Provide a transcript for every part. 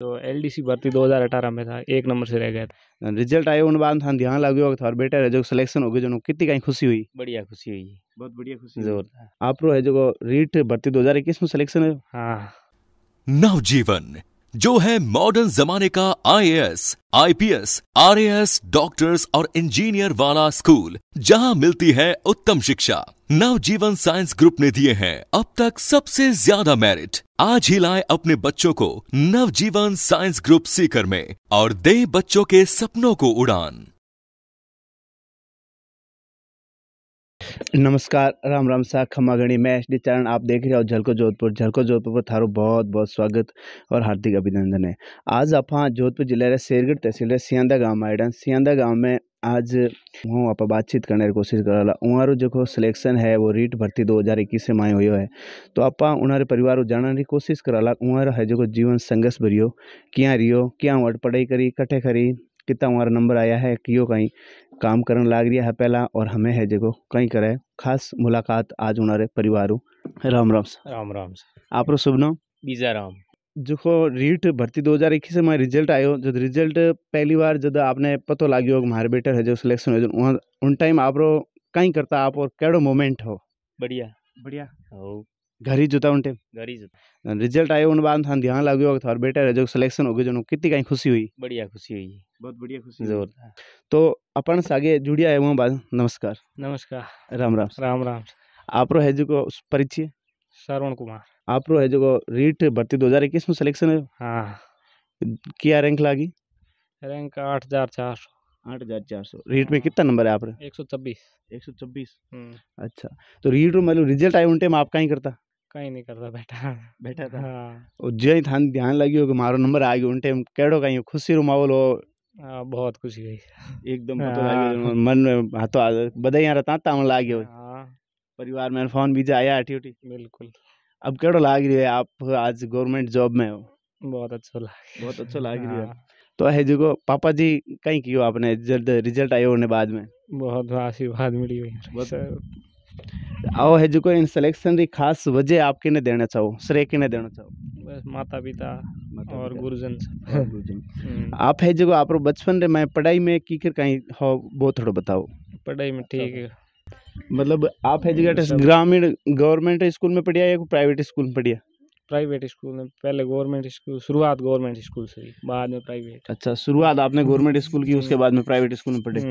तो L D C भर्ती दो हजार अठारह में था एक नंबर से रह गया था रिजल्ट आए उन बाद था ध्यान लागो था और बेटा है जो सिलेक्शन हो गया जो कितनी कहीं खुशी हुई बढ़िया खुशी हुई बहुत बढ़िया खुशी आप रो है जो रीट भर्ती इक्कीस में सिलेक्शन है हाँ नवजीवन जो है मॉडर्न जमाने का आईएएस, आईपीएस आरएएस, डॉक्टर्स और इंजीनियर वाला स्कूल जहां मिलती है उत्तम शिक्षा नवजीवन साइंस ग्रुप ने दिए हैं अब तक सबसे ज्यादा मेरिट आज ही लाए अपने बच्चों को नवजीवन साइंस ग्रुप सीकर में और दे बच्चों के सपनों को उड़ान नमस्कार राम राम सा गणी मैं एच डी आप देख रहे हो झलको जोधपुर झलको जोधपुर पर थारो बहुत बहुत स्वागत और हार्दिक अभिनंदन है आज आप जोधपुर जिले रे शेरगढ़ तहसील रे सियांदा गांव आए हैं सियांदा गांव में आज हूँ आप बातचीत करने की कोशिश करा वहाँ जो सिलेक्शन है वो रीट भर्ती दो हज़ार इक्कीस से माए हुए है तो आप उन्हारे परिवार को जानने की कोशिश करा वहाँ है जो जीवन संघर्ष भरियो क्या रियो क्या वट पढ़ाई करी कटे करी कितना वहाँ नंबर आया है क्यों कहीं काम करन लाग લાગી है हाँ पहला और हमें है जेको कहीं करे खास मुलाकात आज ઉનારે परिवार राम राम सर राम राम आप આપણું શુભ નામ बीजा राम जो रीट भर्ती दो हजार इक्कीस में रिजल्ट आयो जो रिजल्ट पहली बार जब आपने पतो लागो मारे बेटर है जो सिलेक्शन हो उन टाइम आप कहीं करता आप और कैडो मोमेंट हो बढ़िया बढ़िया घर ही जुता उनटे घर ही जुता रिजल्ट आयो उन बाद थान ध्यान लागो और बेटर जो सिलेक्शन हो गयो जनो कितनी काई खुशी हुई बढ़िया खुशी हुई बहुत बढ़िया खुशी जोर तो अपन सागे जुड़िया है वो बाद नमस्कार नमस्कार राम राम राम राम आपरो है जो परिचय श्रवण कुमार आपरो है जो रीट भर्ती 2021 में सिलेक्शन है हां क्या रैंक लागी रैंक 8400 आठ हजार चार सौ रीट में कितना नंबर है आप एक सौ छब्बीस एक सौ छब्बीस हम्म। अच्छा तो रीट मतलब रिजल्ट आए उन टाइम आप कहीं करता કઈ નહીં કરતા બેઠા બેઠા હતા और जय थान ध्यान लगी हो कि मारो नंबर आ गयो उन टाइम केड़ो काई खुशी रो माहौल हो हाँ, बहुत खुशी हुई एकदम हाँ। मन में हाथो आ बधाई यार ताता में लाग्यो हाँ परिवार में फोन बीजा आया हठी उठी बिल्कुल अब केड़ो लाग रियो है आप आज गवर्नमेंट जॉब में हो बहुत अच्छा लगा बहुत अच्छा लाग रही है हाँ, तो है जको पापा जी कई कियो आपने जल्द रिजल्ट आयो बाद में बहुत आशीर्वाद मिली हुई बहुत- है जो કોઈ સિલેક્શનની ખાસ खास वजह आपके દેના ચાહો શ્રેય કેને દેના ચાહો देना चाहो बस और पिता और गुरुजन हम्म। आप है जो आप बचपन रे मैं पढ़ाई में की कर कहीं हो वो थोड़ा बताओ पढ़ाई में ठीक है मतलब आप है जगह हम्म, ग्रामीण गवर्नमेंट स्कूल में पढ़िया या प्राइवेट स्कूल में पढ़िया प्राइवेट स्कूल में पहले गवर्नमेंट स्कूल शुरुआत गवर्नमेंट स्कूल से बाद में प्राइवेट अच्छा शुरुआत आपने गवर्नमेंट स्कूल की उसके हम्म। बाद में प्राइवेट स्कूल में पढ़े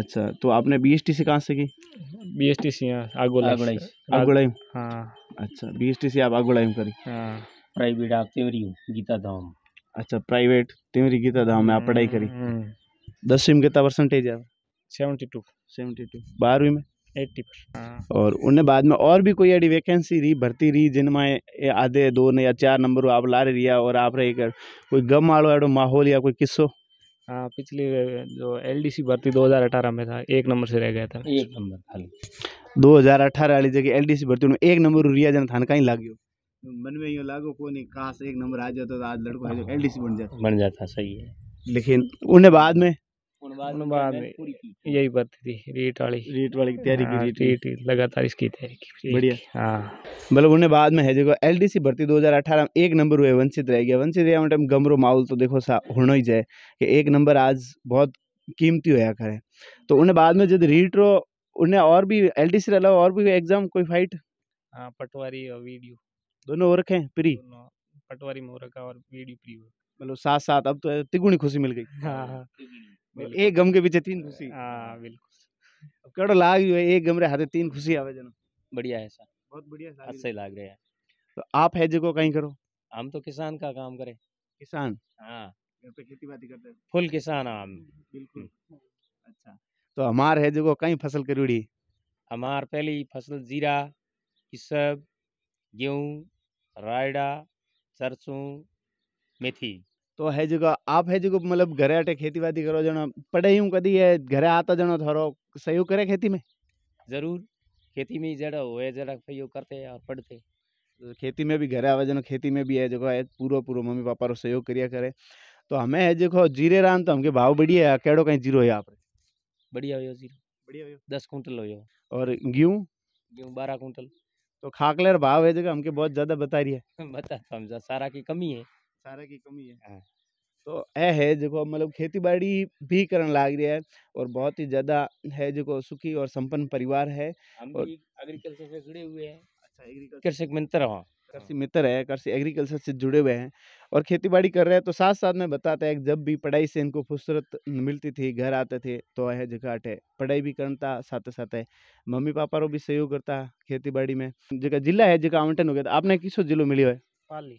अच्छा तो आपने बी एस टी से कहाँ से की बीएसटीसी आगोलाई आगोलाई हां अच्छा बीएसटीसी आप आगोलाई करी हां प्राइवेट आप तेवरी गीता धाम अच्छा प्राइवेट तेवरी गीता धाम में आप पढ़ाई करी 10वीं में कितना परसेंटेज है 72 72 12वीं में 80 पर और उन्हें बाद में और भी कोई अड़ी वैकेंसी रही भर्ती रही जिनमें आधे दो या चार नंबर आप ला रही है और आप रही कोई गम वालों अड़ो माहौल या कोई किस्सो हाँ पिछली जो एल डी सी भर्ती दो हज़ार अठारह में था एक नंबर से रह गया था एक नंबर खाली दो हज़ार अठारह वाली जगह एल डी सी भर्ती एक नंबर रिया जन थान कहीं लागू मन में यूँ लागू को नहीं कहाँ से एक नंबर आ जाता तो आज लड़को एल डी सी बन जाता बन जाता सही है लेकिन उन्हें बाद में यही भर्ती थी रीट वाली रीट वाली की तैयारी की हाँ, रीट लगातार इसकी तैयारी की बढ़िया हाँ मतलब उन्हें बाद में है देखो एलडीसी भर्ती 2018 में एक नंबर हुए वंचित रह गया वंचित रहा टाइम मतलब गमरो माहौल तो देखो सा होना ही जाए कि एक नंबर आज बहुत कीमती होया करे तो उन्हें बाद में जब रीट रो उन्हें और भी एल डी सी अलावा और भी एग्जाम कोई फाइट हाँ पटवारी और वीडियो दोनों और रखे प्री पटवारी में हो रखा और वीडियो प्री मतलब साथ साथ अब तो तिगुनी खुशी मिल गई हाँ हाँ एक गम के पीछे तीन खुशी हाँ, बिल्कुल कड़ो लाग रही है एक गम रे हाथे तीन खुशी आवे जनो बढ़िया है सर बहुत बढ़िया अच्छे लाग रहे हैं तो आप है जो कहीं करो हम तो किसान का काम करे किसान हाँ खेती बाड़ी करते फुल किसान हम बिल्कुल अच्छा तो हमार है जो कहीं फसल करूड़ी हमार पहली फसल जीरा इसब गेहूँ रायड़ा सरसों मेथी तो है जो आप है जो मतलब મતલબ ઘરે खेती बाड़ी करो જણો पढ़े हूँ कदी है घरे आता જણો थोड़ा तो सहयोग करे खेती में जरूर खेती में जड़ा हुए जड़ा सहयोग करते और पढ़ते तो खेती में भी घरे आवे जनो खेती में भी है जो है पूरा पूरा मम्मी पापा रो सहयोग करिया करे तो हमें है देखो जीरे रान तो हमके भाव बढ़िया है कैडो कहीं जीरो है आप बढ़िया हो जीरो बढ़िया हो दस कुंटल हो और गेहूँ गेहूँ बारह कुंटल तो खाकलेर भाव है जगह हमके बहुत ज़्यादा बता रही है बता समझा तो सारा की कमी है चारा की कमी है हाँ, तो ऐ है जो मतलब खेती बाड़ी भी करण लाग रही है और बहुत ही ज्यादा है जो सुखी और संपन्न परिवार है और एग्रीकल्चर से जुड़े हुए हैं अच्छा, कृषक मित्र कृषि मित्र है कृषि एग्रीकल्चर से जुड़े हुए हैं और खेती बाड़ी कर रहे हैं तो साथ साथ में बताता है जब भी पढ़ाई से इनको फुर्सत मिलती थी घर आते थे तो है जगह पढ़ाई भी करता साथ साथ है मम्मी पापा रो भी सहयोग करता खेती बाड़ी में जगह जिला है जगह आवंटन हो गया था तो आपने किसो जिलो मिली है पाली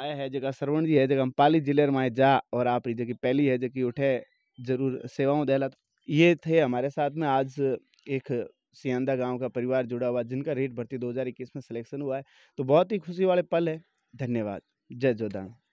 आया है जगह सरवण जी है जगह पाली जिले में जा और आप जगह पहली है जगह उठे जरूर सेवाओं दहला ये थे हमारे साथ में आज एक सियांदा गांव का परिवार जुड़ा हुआ जिनका रेट भर्ती 2021 में सिलेक्शन हुआ है तो बहुत ही खुशी वाले पल है धन्यवाद जय जोदान